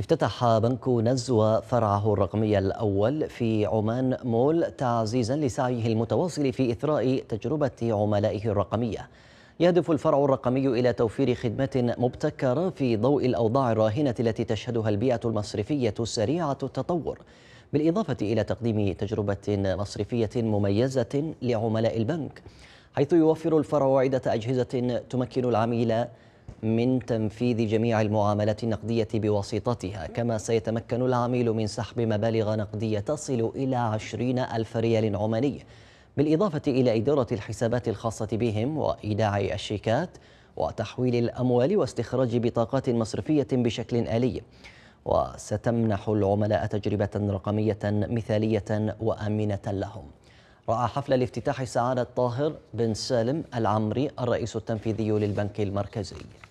افتتح بنك نزوة فرعه الرقمي الأول في عمان مول تعزيزا لسعيه المتواصل في إثراء تجربة عملائه الرقمية يهدف الفرع الرقمي إلى توفير خدمات مبتكرة في ضوء الأوضاع الراهنة التي تشهدها البيئة المصرفية سريعة التطور بالإضافة إلى تقديم تجربة مصرفية مميزة لعملاء البنك حيث يوفر الفرع عدة أجهزة تمكن العميل من تنفيذ جميع المعاملات النقدية بواسطتها كما سيتمكن العميل من سحب مبالغ نقدية تصل إلى عشرين ألف ريال عماني بالإضافة إلى إدارة الحسابات الخاصة بهم وإيداع الشيكات وتحويل الأموال واستخراج بطاقات مصرفية بشكل آلي وستمنح العملاء تجربة رقمية مثالية وآمنة لهم رأى حفل الافتتاح سعادة طاهر بن سالم العمري الرئيس التنفيذي للبنك المركزي